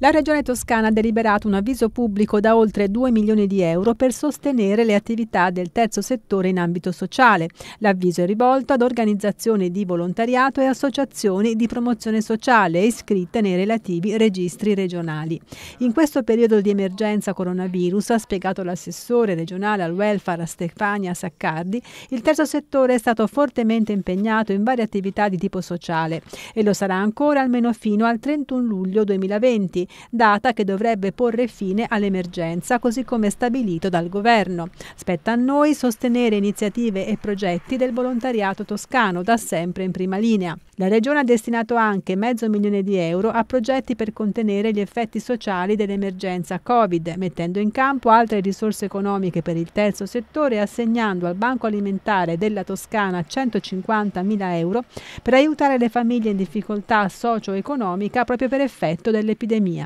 La Regione Toscana ha deliberato un avviso pubblico da oltre 2 milioni di euro per sostenere le attività del terzo settore in ambito sociale. L'avviso è rivolto ad organizzazioni di volontariato e associazioni di promozione sociale iscritte nei relativi registri regionali. In questo periodo di emergenza coronavirus, ha spiegato l'assessore regionale al welfare Stefania Saccardi, il terzo settore è stato fortemente impegnato in varie attività di tipo sociale e lo sarà ancora almeno fino al 31 luglio 2020 data che dovrebbe porre fine all'emergenza così come stabilito dal governo. Spetta a noi sostenere iniziative e progetti del volontariato toscano, da sempre in prima linea. La Regione ha destinato anche mezzo milione di euro a progetti per contenere gli effetti sociali dell'emergenza Covid, mettendo in campo altre risorse economiche per il terzo settore e assegnando al Banco Alimentare della Toscana 150 mila euro per aiutare le famiglie in difficoltà socio-economica proprio per effetto dell'epidemia